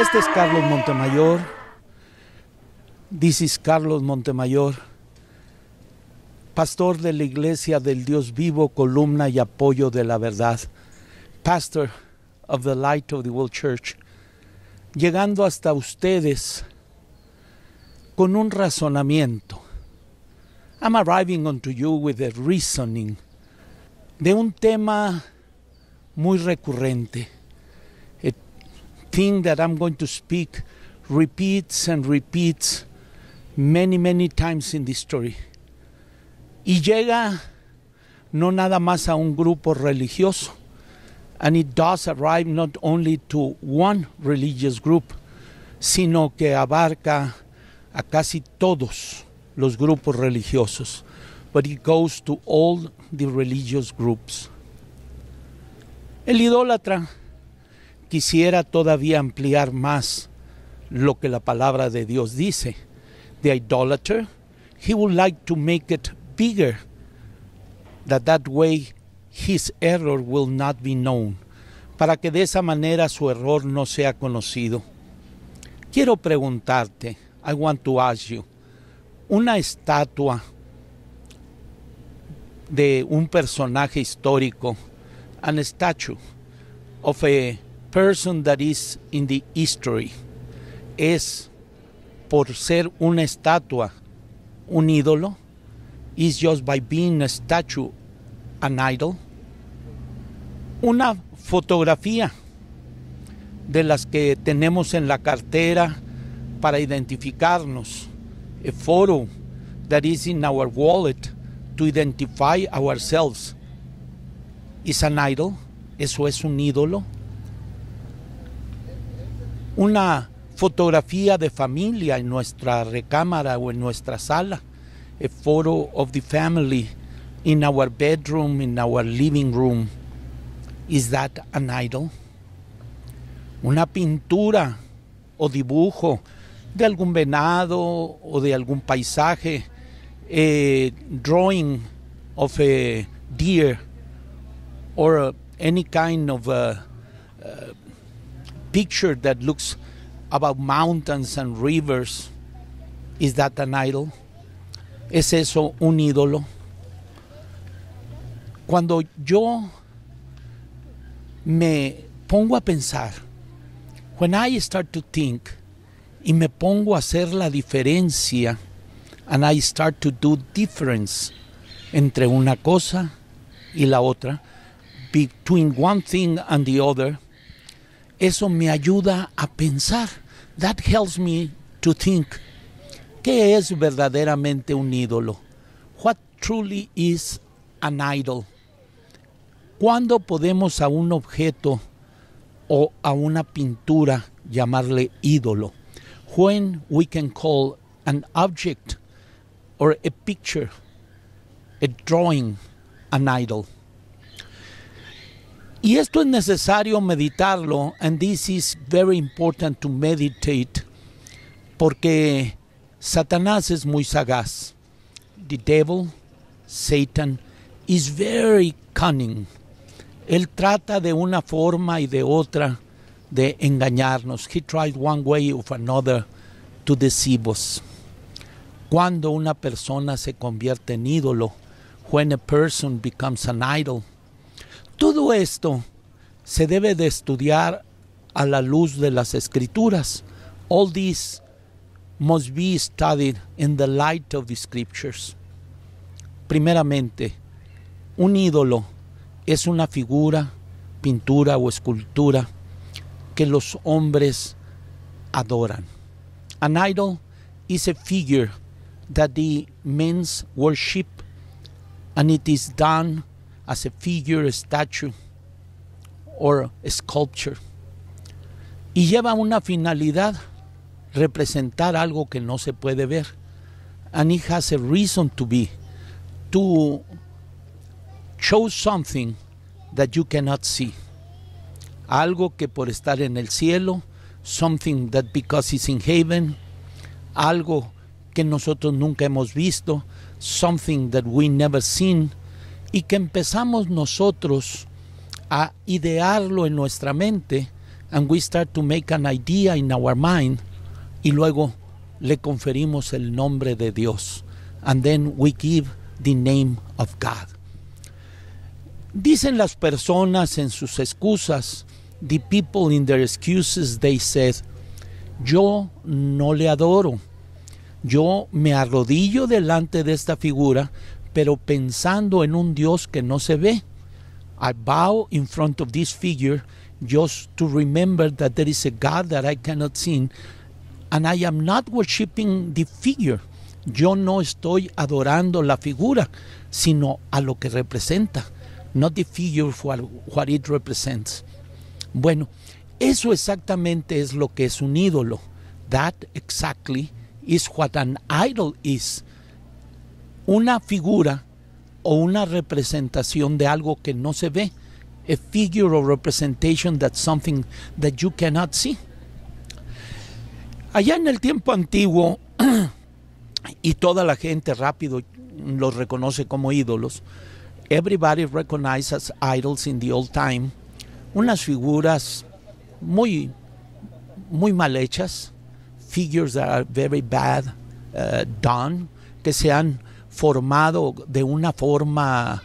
Este es Carlos Montemayor. dices Carlos Montemayor, pastor de la Iglesia del Dios Vivo, columna y apoyo de la verdad, pastor of the Light of the World Church, llegando hasta ustedes con un razonamiento. I'm arriving onto you with a reasoning de un tema muy recurrente. A thing that I'm going to speak repeats and repeats many, many times in this story. Y llega no nada más a un grupo religioso. And it does arrive not only to one religious group, sino que abarca a casi todos los grupos religiosos, but it goes to all the religious groups. El idólatra quisiera todavía ampliar más lo que la palabra de Dios dice. The idolater, he would like to make it bigger, that that way his error will not be known, para que de esa manera su error no sea conocido. Quiero preguntarte, I want to ask you. Una estatua de un personaje histórico, an statue of a person that is in the history, es por ser una estatua, un ídolo, is just by being a statue, an idol. Una fotografía de las que tenemos en la cartera, para identificarnos. A photo that is in our wallet to identify ourselves is an idol. Eso es un ídolo. Una fotografía de familia en nuestra recámara o en nuestra sala. A photo of the family in our bedroom, in our living room. Is that an idol? Una pintura o dibujo de algún venado o de algún paisaje, eh, drawing of a deer or any kind of picture that looks about mountains and rivers. Is that an idol? ¿Es eso un ídolo? Cuando yo me pongo a pensar, when I start to think, y me pongo a hacer la diferencia, and I start to do difference entre una cosa y la otra, between one thing and the other, eso me ayuda a pensar. That helps me to think. ¿Qué es verdaderamente un ídolo? What truly is an idol? ¿Cuándo podemos a un objeto o a una pintura llamarle ídolo? when we can call an object or a picture, a drawing, an idol. Y esto es necesario meditarlo, and this is very important to meditate, porque Satanás es muy sagaz. The devil, Satan, is very cunning. Él trata de una forma y de otra de engañarnos. He tried one way or another to deceive us. Cuando una persona se convierte en ídolo, when a person becomes an idol, todo esto se debe de estudiar a la luz de las escrituras. All this must be studied in the light of the scriptures. Primeramente, un ídolo es una figura, pintura o escultura que los hombres adoran. An idol is a figure that the hombres worship and it is done as a figure, statue or sculpture. Y lleva una finalidad, representar algo que no se puede ver. And it has a reason to be, to show something that you cannot see algo que por estar en el cielo, something that because it's in heaven, algo que nosotros nunca hemos visto, something that we never seen, y que empezamos nosotros a idearlo en nuestra mente, and we start to make an idea in our mind, y luego le conferimos el nombre de Dios, and then we give the name of God. Dicen las personas en sus excusas, The people in their excuses they said, yo no le adoro. Yo me arrodillo delante de esta figura, pero pensando en un Dios que no se ve. I bow in front of this figure just to remember that there is a God that I cannot see and I am not worshiping the figure. Yo no estoy adorando la figura, sino a lo que representa, not the figure for what it represents. Bueno, eso exactamente es lo que es un ídolo. That exactly is what an idol is. Una figura o una representación de algo que no se ve. A figure or representation that's something that you cannot see. Allá en el tiempo antiguo, y toda la gente rápido los reconoce como ídolos, everybody recognizes idols in the old time unas figuras muy, muy mal hechas, figures that are very bad uh, done, que se han formado de una forma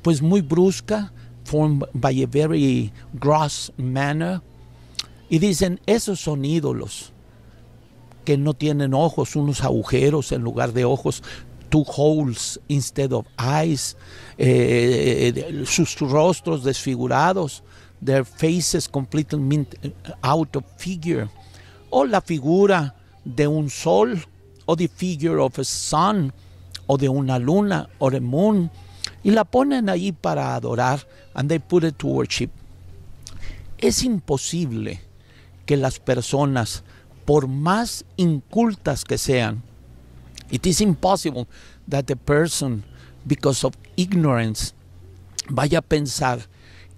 pues muy brusca, formed by a very gross manner, y dicen, esos son ídolos que no tienen ojos, unos agujeros en lugar de ojos, two holes instead of eyes, eh, sus rostros desfigurados, their faces completely uh, out of figure, o la figura de un sol, o the figure of a sun, o de una luna, or a moon, y la ponen ahí para adorar, and they put it to worship. Es imposible que las personas, por más incultas que sean, it is impossible that the person, because of ignorance, vaya a pensar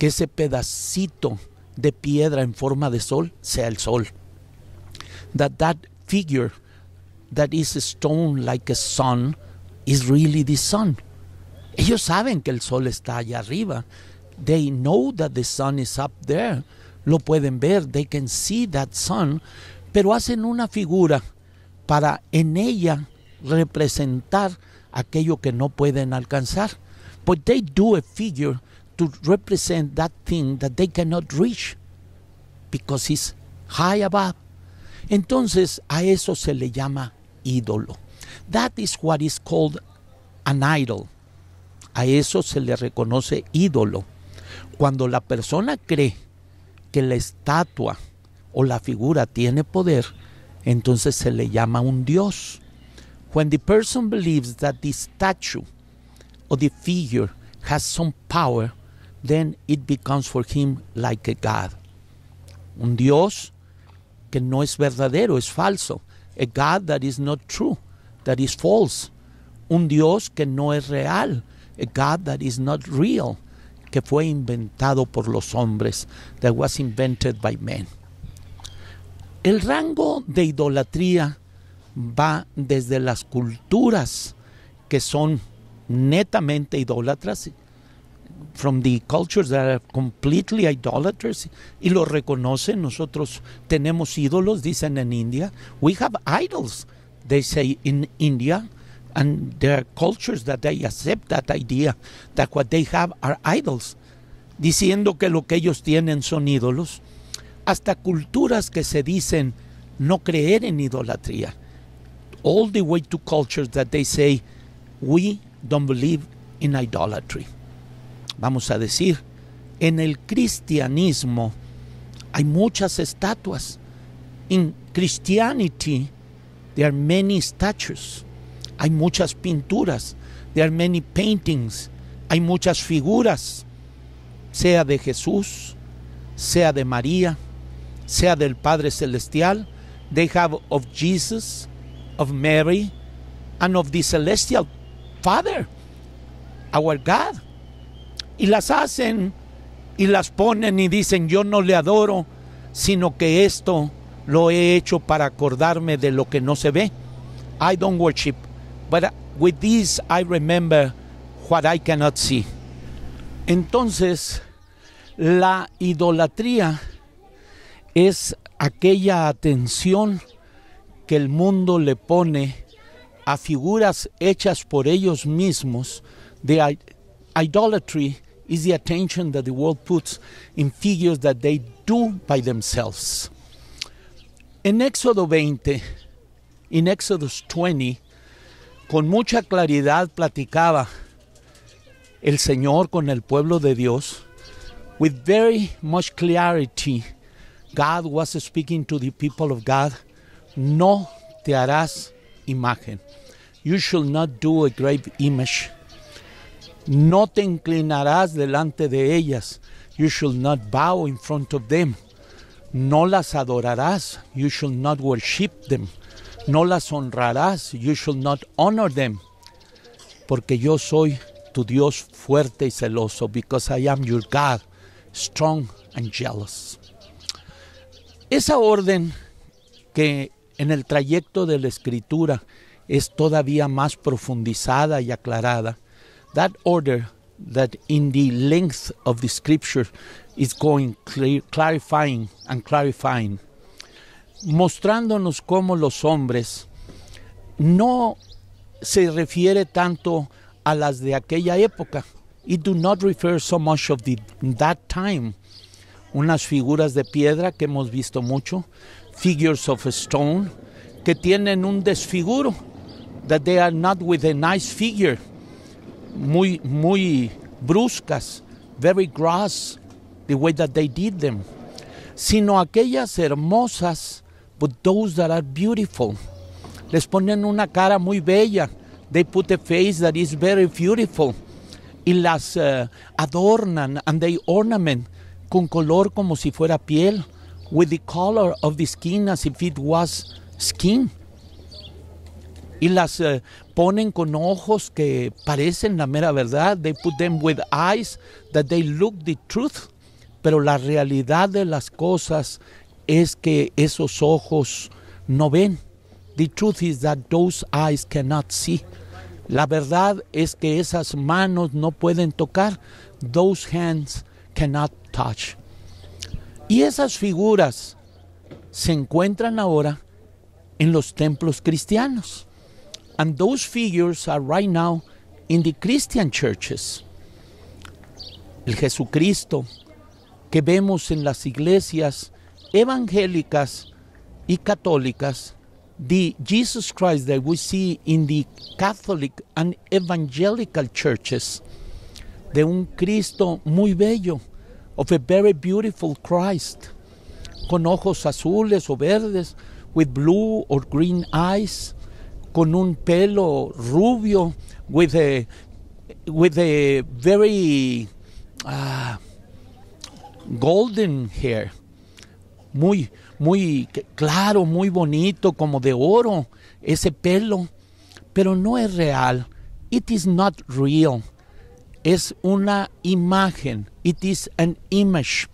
que ese pedacito de piedra en forma de sol sea el sol. That that figure that is stone like a sun is really the sun. Ellos saben que el sol está allá arriba. They know that the sun is up there. Lo pueden ver, they can see that sun, pero hacen una figura para en ella representar aquello que no pueden alcanzar. But they do a figure to represent that thing that they cannot reach because it's high above. Entonces a eso se le llama ídolo. That is what is called an idol. A eso se le reconoce ídolo. Cuando la persona cree que la estatua o la figura tiene poder, entonces se le llama un dios. When the person believes that the statue or the figure has some power, then it becomes for him like a God. Un Dios que no es verdadero, es falso. A God that is not true, that is false. Un Dios que no es real. A God that is not real, que fue inventado por los hombres, that was invented by men. El rango de idolatría va desde las culturas que son netamente idólatras from the cultures that are completely idolaters y lo reconocen. Nosotros tenemos ídolos, dicen en India. We have idols, they say in India. And there are cultures that they accept that idea that what they have are idols, diciendo que lo que ellos tienen son ídolos. Hasta culturas que se dicen no creer en idolatría. All the way to cultures that they say we don't believe in idolatry vamos a decir, en el cristianismo hay muchas estatuas. In Christianity, there are many statues. Hay muchas pinturas. There are many paintings. Hay muchas figuras, sea de Jesús, sea de María, sea del Padre Celestial. They have of Jesus, of Mary, and of the Celestial Father, our God y las hacen y las ponen y dicen yo no le adoro, sino que esto lo he hecho para acordarme de lo que no se ve. I don't worship, but with this I remember what I cannot see. Entonces, la idolatría es aquella atención que el mundo le pone a figuras hechas por ellos mismos. de idolatry is the attention that the world puts in figures that they do by themselves. In Éxodo 20, in Exodus 20, con mucha claridad platicaba el Señor con el pueblo de Dios. With very much clarity, God was speaking to the people of God. No te harás imagen. You shall not do a grave image. no te inclinarás delante de ellas. You shall not bow in front of them. No las adorarás. You shall not worship them. No las honrarás. You shall not honor them. Porque yo soy tu Dios fuerte y celoso. Because I am your God, strong and jealous. Esa orden que en el trayecto de la escritura es todavía más profundizada y aclarada That order that in the length of the scripture is going clarifying and clarifying, mostrándonos como los hombres no se refiere tanto a las de aquella época. It do not refer so much of the, that time. Unas figuras de piedra que hemos visto mucho, figures of stone, que tienen un desfiguro, that they are not with a nice figure muy, muy bruscas, very gross, the way that they did them, sino aquellas hermosas, but those that are beautiful. Les ponen una cara muy bella, they put a face that is very beautiful, y las eh, adornan, and they ornament con color como si fuera piel, with the color of the skin as if it was skin y las eh, ponen con ojos que parecen la mera verdad. They put them with eyes that they look the truth. Pero la realidad de las cosas es que esos ojos no ven. The truth is that those eyes cannot see. La verdad es que esas manos no pueden tocar. Those hands cannot touch. Y esas figuras se encuentran ahora en los templos cristianos. And those figures are right now in the Christian churches. El Jesucristo que vemos en las iglesias evangélicas y católicas, the Jesus Christ that we see in the Catholic and evangelical churches, de un Cristo muy bello, of a very beautiful Christ, con ojos azules o verdes, with blue or green eyes, con un pelo rubio, with un with a very ah, golden hair, muy, muy claro, muy bonito, como de oro, ese pelo, pero no es real. It is not real. Es una imagen. It is an image.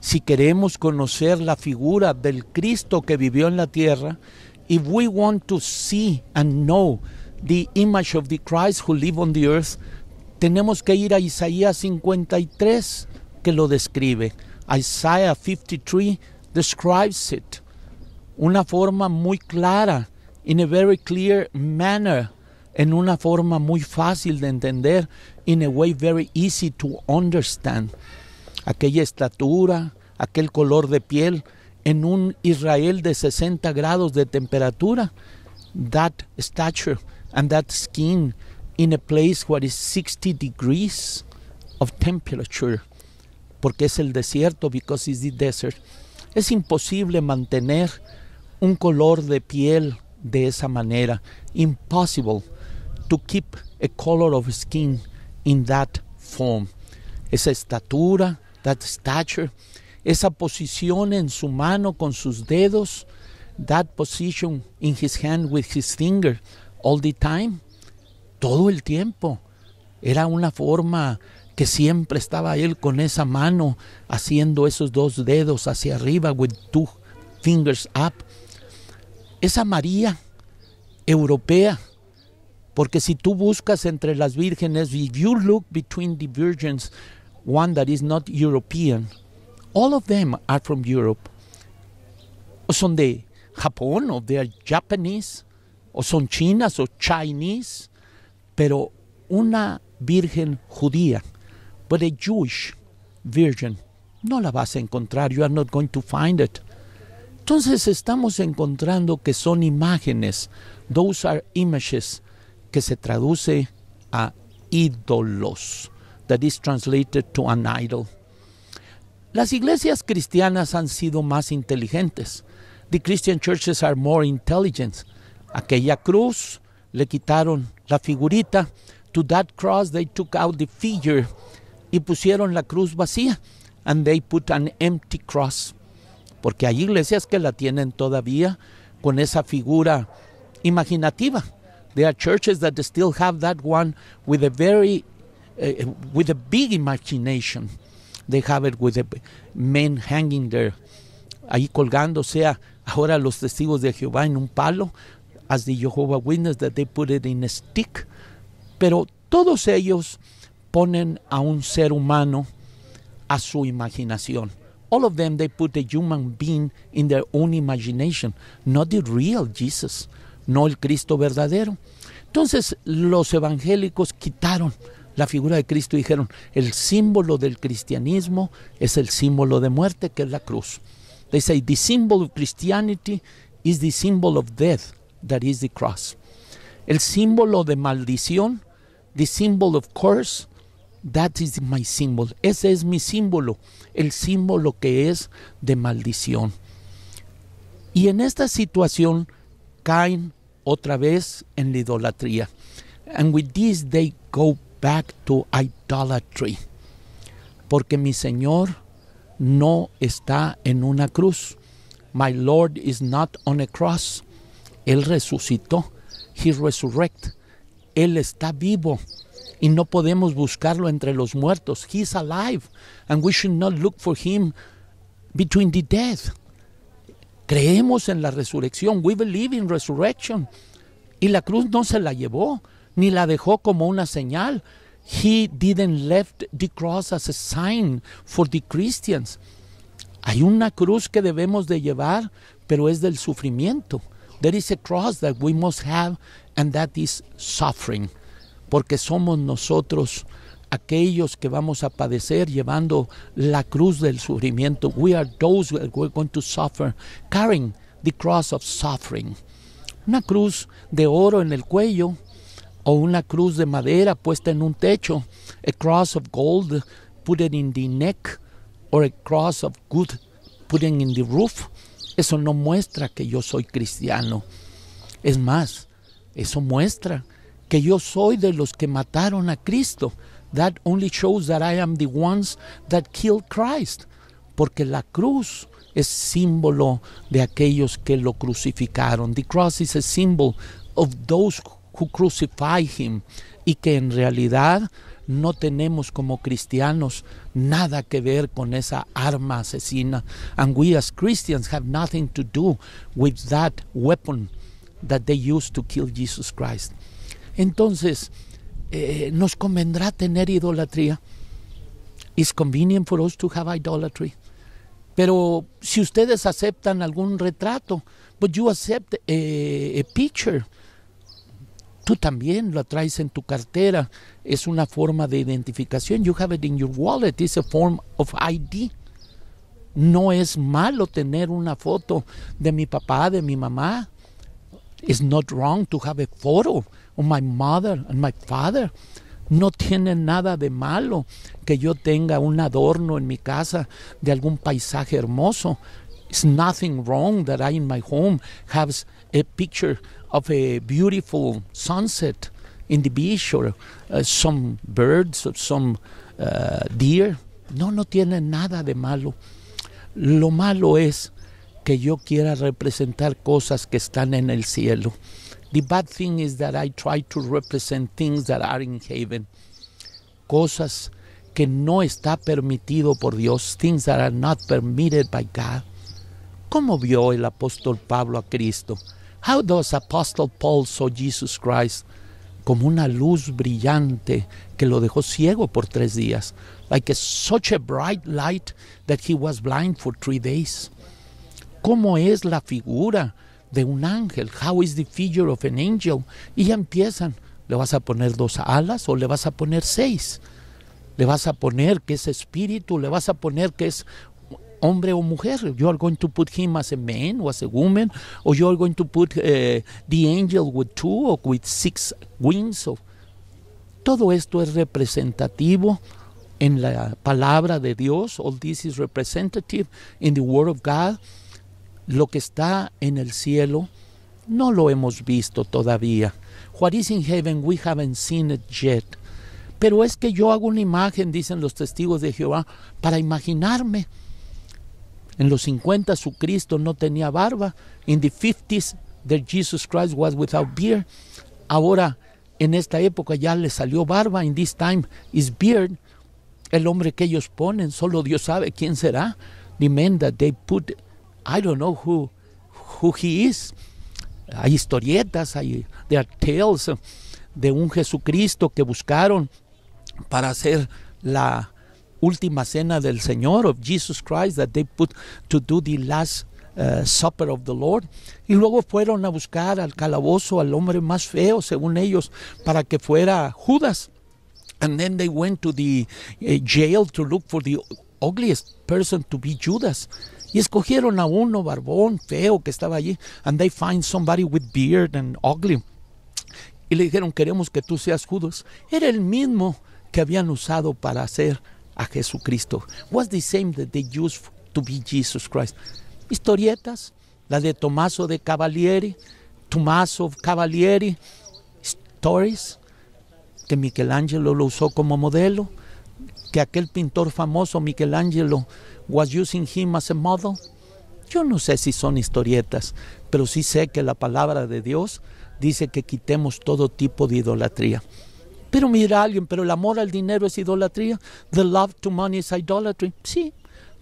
Si queremos conocer la figura del Cristo que vivió en la tierra, If we want to see and know the image of the Christ who live on the earth, tenemos que ir a Isaías 53 que lo describe. Isaiah 53 describes it. Una forma muy clara, in a very clear manner, en una forma muy fácil de entender, in a way very easy to understand. Aquella estatura, aquel color de piel, en un Israel de 60 grados de temperatura, that stature and that skin in a place where is 60 degrees of temperature, porque es el desierto, because it's the desert. Es imposible mantener un color de piel de esa manera. Impossible to keep a color of skin in that form. Esa estatura, that stature, esa posición en su mano con sus dedos, that position in his hand with his finger all the time, todo el tiempo. Era una forma que siempre estaba él con esa mano haciendo esos dos dedos hacia arriba with two fingers up. Esa María europea, porque si tú buscas entre las vírgenes, if you look between the virgins, one that is not European, all of them are from Europe. Or some they Japan, or they are Japanese, o son chinas o Chinese, pero una virgen judía, but a Jewish virgin, no la vas a encontrar, you are not going to find it. Entonces estamos encontrando que son imágenes, those are images, que se traduce a ídolos, that is translated to an idol. Las iglesias cristianas han sido más inteligentes. The Christian churches are more intelligent. Aquella cruz le quitaron la figurita. To that cross they took out the figure y pusieron la cruz vacía. And they put an empty cross. Porque hay iglesias que la tienen todavía con esa figura imaginativa. There are churches that still have that one with a very, eh, eh, with a big imagination they have it with the men hanging there, ahí colgando, sea, ahora los testigos de Jehová en un palo, as the Jehovah Witness that they put it in a stick, pero todos ellos ponen a un ser humano a su imaginación. All of them, they put a human being in their own imagination, not the real Jesus, no el Cristo verdadero. Entonces los evangélicos quitaron la figura de Cristo dijeron, el símbolo del cristianismo es el símbolo de muerte, que es la cruz. They say, the symbol of Christianity is the symbol of death, that is the cross. El símbolo de maldición, the symbol of curse, that is my symbol. Ese es mi símbolo, el símbolo que es de maldición. Y en esta situación caen otra vez en la idolatría. And with this they go back to idolatry. Porque mi Señor no está en una cruz. My Lord is not on a cross. Él resucitó. He resurrect. Él está vivo. Y no podemos buscarlo entre los muertos. He's alive. And we should not look for him between the dead. Creemos en la resurrección. We believe in resurrection. Y la cruz no se la llevó ni la dejó como una señal. He didn't left the cross as a sign for the Christians. Hay una cruz que debemos de llevar, pero es del sufrimiento. There is a cross that we must have and that is suffering. Porque somos nosotros aquellos que vamos a padecer llevando la cruz del sufrimiento. We are those that we're going to suffer, carrying the cross of suffering. Una cruz de oro en el cuello o una cruz de madera puesta en un techo, a cross of gold put in the neck, or a cross of good put in the roof, eso no muestra que yo soy cristiano. Es más, eso muestra que yo soy de los que mataron a Cristo. That only shows that I am the ones that killed Christ. Porque la cruz es símbolo de aquellos que lo crucificaron. The cross is a symbol of those who crucify him, y que en realidad no tenemos como cristianos nada que ver con esa arma asesina. And we as Christians have nothing to do with that weapon that they used to kill Jesus Christ. Entonces, eh, ¿nos convendrá tener idolatría? It's convenient for us to have idolatry. Pero si ustedes aceptan algún retrato, but you accept a picture, tú también lo traes en tu cartera. Es una forma de identificación. You have it in your wallet. It's a form of ID. No es malo tener una foto de mi papá, de mi mamá. It's not wrong to have a photo of my mother and my father. No tiene nada de malo que yo tenga un adorno en mi casa de algún paisaje hermoso. It's nothing wrong that I in my home have a picture of a beautiful sunset in the beach or uh, some birds or some uh, deer. No, no tiene nada de malo. Lo malo es que yo quiera representar cosas que están en el cielo. The bad thing is that I try to represent things that are in heaven. Cosas que no está permitido por Dios, things that are not permitted by God. ¿Cómo vio el apóstol Pablo a Cristo? How does Apostle Paul saw Jesus Christ como una luz brillante que lo dejó ciego por tres días? Like a, such a bright light that he was blind for three days. ¿Cómo es la figura de un ángel? How is the figure of an angel? Y ya empiezan. ¿Le vas a poner dos alas o le vas a poner seis? le vas a poner que es espíritu, le vas a poner que es hombre o mujer. You are going to put him as a man or as a woman, or you are going to put eh, the angel with two or with six wings. Todo esto es representativo en la palabra de Dios. All this is representative in the Word of God. Lo que está en el cielo no lo hemos visto todavía. What is in heaven, we haven't seen it yet. Pero es que yo hago una imagen, dicen los testigos de Jehová, para imaginarme en los 50 su Cristo no tenía barba. In the 50s Jesus Christ was without beard. Ahora en esta época ya le salió barba. In this time is beard. El hombre que ellos ponen, solo Dios sabe quién será. The man they put, I don't know who, who he is. Hay historietas, hay there are tales de un Jesucristo que buscaron para hacer la última cena del Señor, of Jesus Christ, that they put to do the last eh, supper of the Lord. Y luego fueron a buscar al calabozo, al hombre más feo, según ellos, para que fuera Judas. And then they went to the eh, jail to look for the ugliest person to be Judas. Y escogieron a uno barbón, feo, que estaba allí. And they find somebody with beard and ugly. Y le dijeron, queremos que tú seas Judas. Era el mismo que habían usado para hacer a Jesucristo. Was the same that they used to be Jesus Christ. Historietas, la de Tommaso de Cavalieri, Tommaso Cavalieri, Stories, que Michelangelo lo usó como modelo, que aquel pintor famoso Michelangelo was using him as a model. Yo no sé si son historietas, pero sí sé que la palabra de Dios dice que quitemos todo tipo de idolatría. Pero mira alguien, pero el amor al dinero es idolatría. The love to money is idolatry. Sí,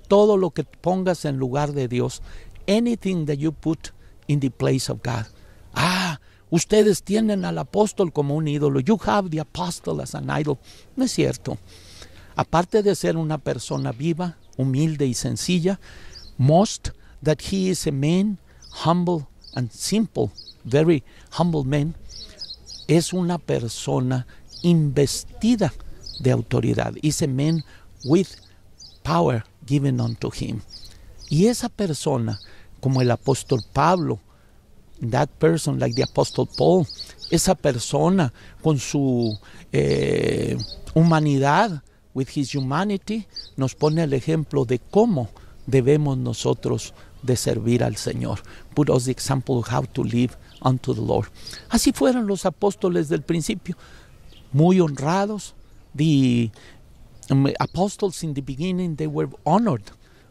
todo lo que pongas en lugar de Dios, anything that you put in the place of God. Ah, ustedes tienen al apóstol como un ídolo. You have the apostle as an idol. No es cierto. Aparte de ser una persona viva, humilde y sencilla, most that he is a man, humble and simple, very humble man, es una persona investida de autoridad. Is a man with power given unto him. Y esa persona, como el apóstol Pablo, that person like the apostle Paul, esa persona con su eh, humanidad, with his humanity, nos pone el ejemplo de cómo debemos nosotros de servir al Señor. Put the example how to live unto the Lord. Así fueron los apóstoles del principio muy honrados. The um, apostles in the beginning, they were honored.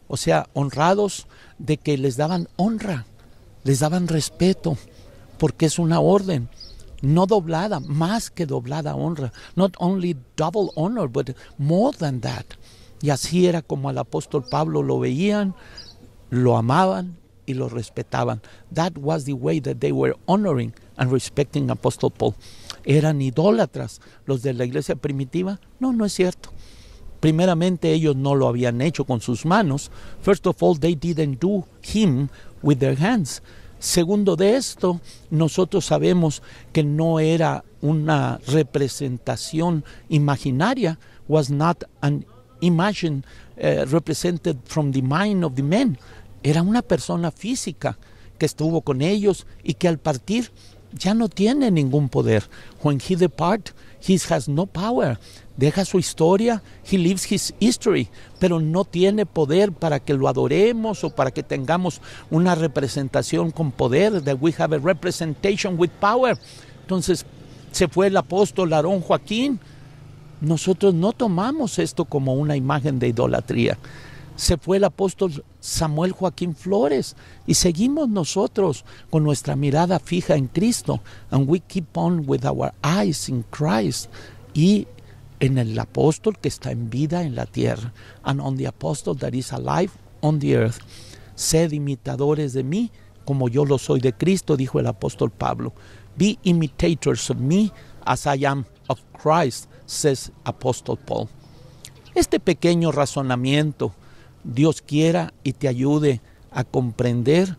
O sea, honrados de que les daban honra, les daban respeto, porque es una orden. No doblada, más que doblada honra. Not only double honor, but more than that. Y así era como al apóstol Pablo lo veían, lo amaban y lo respetaban. That was the way that they were honoring and respecting Apostle Paul eran idólatras los de la iglesia primitiva. No, no es cierto. Primeramente ellos no lo habían hecho con sus manos. First of all, they didn't do him with their hands. Segundo de esto, nosotros sabemos que no era una representación imaginaria, was not an imagine eh, represented from the mind of the men Era una persona física que estuvo con ellos y que al partir ya no tiene ningún poder. When he depart, he has no power. Deja su historia, he lives his history, pero no tiene poder para que lo adoremos o para que tengamos una representación con poder, that we have a representation with power. Entonces, se fue el apóstol Aarón Joaquín. Nosotros no tomamos esto como una imagen de idolatría se fue el apóstol Samuel Joaquín Flores y seguimos nosotros con nuestra mirada fija en Cristo. And we keep on with our eyes in Christ y en el apóstol que está en vida en la tierra. And on the apostle that is alive on the earth. Sed imitadores de mí como yo lo soy de Cristo, dijo el apóstol Pablo. Be imitators of me as I am of Christ, says Apostle Paul. Este pequeño razonamiento Dios quiera y te ayude a comprender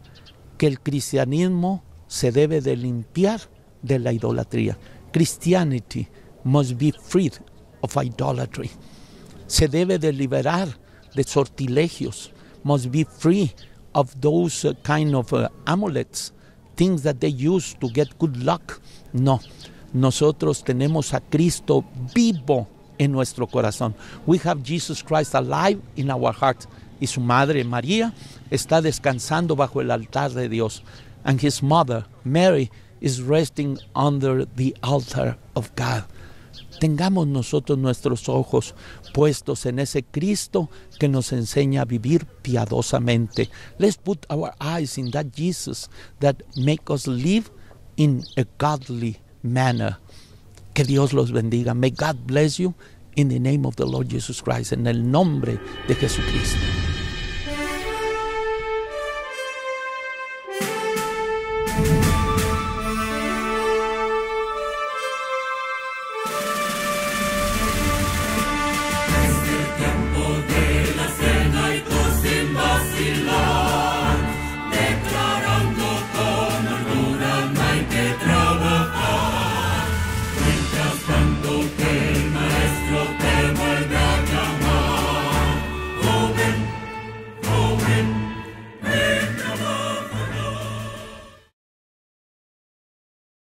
que el cristianismo se debe de limpiar de la idolatría. Christianity must be freed of idolatry. Se debe de liberar de sortilegios. Must be free of those uh, kind of uh, amulets, things that they use to get good luck. No, nosotros tenemos a Cristo vivo en nuestro corazón. We have Jesus Christ alive in our heart. Y su madre María está descansando bajo el altar de Dios. And his mother Mary is resting under the altar of God. Tengamos nosotros nuestros ojos puestos en ese Cristo que nos enseña a vivir piadosamente. Let's put our eyes in that Jesus that make us live in a godly manner. Que Dios los bendiga. May God bless you in the name of the Lord Jesus Christ. En el nombre de Jesucristo.